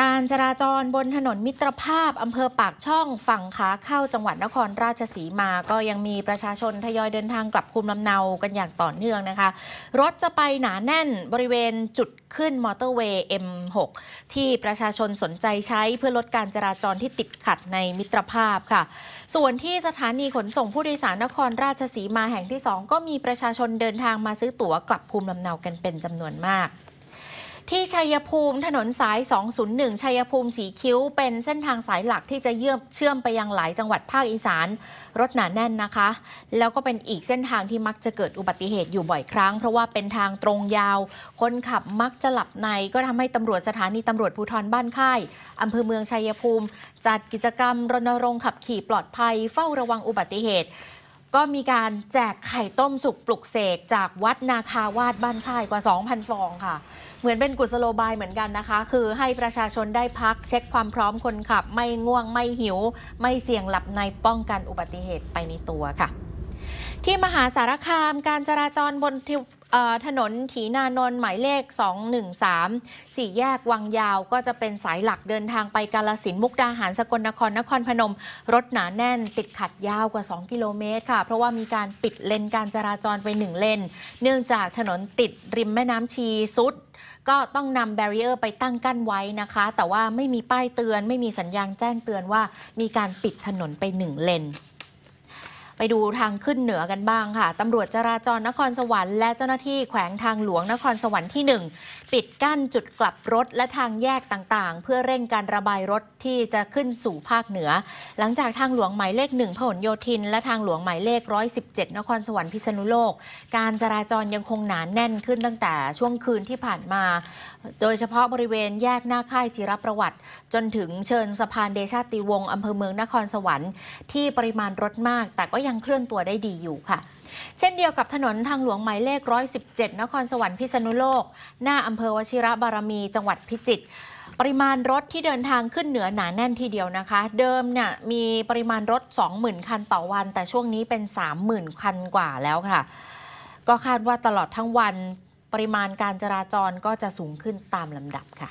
การจราจรบนถนนมิตรภาพ อำเภอปากช่องฝั่งขาเข้าจังหวัดนครราชสีมาก็ยังมีประชาชนทยอยเดินทางกลับภูมิลำเนากันอย่างต่อเนื่องนะคะ รถจะไปหนาแน่นบริเวณจุดขึ้นมอเตอร์เวย์ M6 ที่ประชาชนสนใจใช้เพื่อลดการจราจรที่ติดขัดในมิตรภาพค่ะ ส่วนที่สถานีขนส่งผู้โดยสารนครราชสีมาแห่งที่ 2 ก็มีประชาชนเดินทางมาซื้อตั๋วกลับภูมิลำเนากันเป็นจำนวนมากชัยภูมิถนนสาย 201 ชัยภูมิสีคิ้วเป็นเส้นทางสายหลักที่จะเยื่อเชื่อมไปยังหลายจังหวัดภาคอีสานรถหนาแน่นนะคะ แล้วก็เป็นอีกเส้นทางที่มักจะเกิดอุบัติเหตุอยู่บ่อยครั้ง เพราะว่าเป็นทางตรงยาวคนขับมักจะหลับในก็ทำให้ตำรวจสถานีตำรวจภูธรบ้านค่าย อำเภอเมืองชัยภูมิ จัดกิจกรรมรณรงค์ขับขี่ปลอดภัย เฝ้าระวังอุบัติเหตุก็มีการแจกไข่ต้มสุกปลุกเสกจากวัดนาคาวาดบ้านค่ายกว่า 2,000 ฟองค่ะ เหมือนเป็นกุศโลบายเหมือนกันนะคะ คือให้ประชาชนได้พักเช็คความพร้อมคนขับ ไม่ง่วงไม่หิว ไม่เสี่ยงหลับในป้องกันอุบัติเหตุไปในตัวค่ะ ที่มหาสารคามการจราจรบนถนนถีนานนท์หมายเลข 213 สี่แยกวังยาวก็จะเป็นสายหลักเดินทางไปกาลสินมุกดาหารสกลนครนครพนม รถหนาแน่นติดขัดยาวกว่า 2 กิโลเมตรค่ะ เพราะว่ามีการปิดเลนการจราจรไป 1 เลนเนื่องจากถนนติดริมแม่น้ำชีสุด ก็ต้องนำแบรีเออร์ไปตั้งกั้นไว้นะคะ แต่ว่าไม่มีป้ายเตือน ไม่มีสัญญาณแจ้งเตือนว่า มีการปิดถนนไปหนึ่งเลนไปดูทางขึ้นเหนือกันบ้างค่ะ ตำรวจจราจรนครสวรรค์และเจ้าหน้าที่แขวงทางหลวงนครสวรรค์ที่ 1 ปิดกั้นจุดกลับรถและทางแยกต่างๆ เพื่อเร่งการระบายรถที่จะขึ้นสู่ภาคเหนือ หลังจากทางหลวงหมายเลข1พหลโยธิน และทางหลวงหมายเลข117 นครสวรรค์พิษณุโลก การจราจรยังคงหนานแน่นขึ้นตั้งแต่ช่วงคืนที่ผ่านมา โดยเฉพาะบริเวณแยกหน้าค่ายจิรประวัติ จนถึงเชิญสะพานเดชาติวงศ์อำเภอเมืองนครสวรรค์ที่ปริมาณรถมากแต่ก็ยังเคลื่อนตัวได้ดีอยู่ค่ะ เช่นเดียวกับถนนทางหลวงหมายเลข 117 นครสวรรค์พิษณุโลก หน้าอำเภอวชิระบารมีจังหวัดพิจิตรปริมาณรถที่เดินทางขึ้นเหนือหนาแน่นทีเดียวนะคะ เดิมเนี่ยมีปริมาณรถ 20,000 คันต่อวัน แต่ช่วงนี้เป็น30,000คันกว่าแล้วค่ะ ก็คาดว่าตลอดทั้งวันปริมาณการจราจรก็จะสูงขึ้นตามลำดับค่ะ